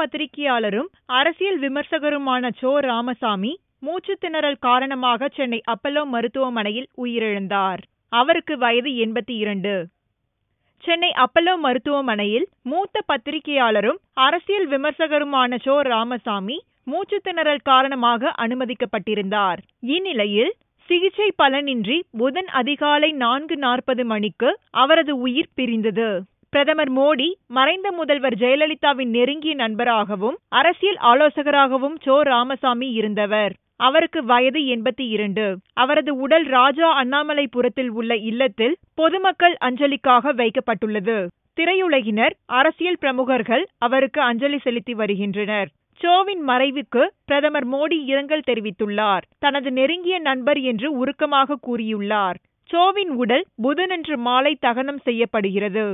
பத்திரிகையாளரும் அரசியல் விமர்சகருமான சோ ராமசாமி மூச்சு திணறல் காரணமாக சென்னை அப்பல்லோ மருத்துவமனையில் உயிரிழந்தார் அவருக்கு வயது எண்பத்தி இரண்டு சென்னை அப்பல்லோ மருத்துவமனையில் மூத்த பத்திரிகையாளரும் அரசியல் விமர்சகருமான சோ ராமசாமி மூச்சு திணறல் காரணமாக அனுமதிக்கப்பட்டிருந்தார் இந்நிலையில் சிகிச்சை பலனின்றி புதன் அதிகாலை நான்கு நாற்பது மணிக்கு அவரது உயிர் பிரிந்தது பிரதமர் மோடி மறைந்த முதல்வர் ஜெயலலிதாவின் நெருங்கிய நண்பராகவும் அரசியல் ஆலோசகராகவும் சோ ராமசாமி இருந்தவர் அவருக்கு வயது எண்பத்தி இரண்டு அவரது உடல் ராஜா அண்ணாமலைபுரத்தில் உள்ள இல்லத்தில் பொதுமக்கள் அஞ்சலிக்காக வைக்கப்பட்டுள்ளது திரையுலகினர் அரசியல் பிரமுகர்கள் அவருக்கு அஞ்சலி செலுத்தி வருகின்றனர் சோவின் மறைவுக்கு பிரதமர் மோடி இரங்கல் தெரிவித்துள்ளார் தனது நெருங்கிய நண்பர் என்று உருக்கமாக கூறியுள்ளார் சோவின் உடல் புதனன்று மாலை தகனம் செய்யப்படுகிறது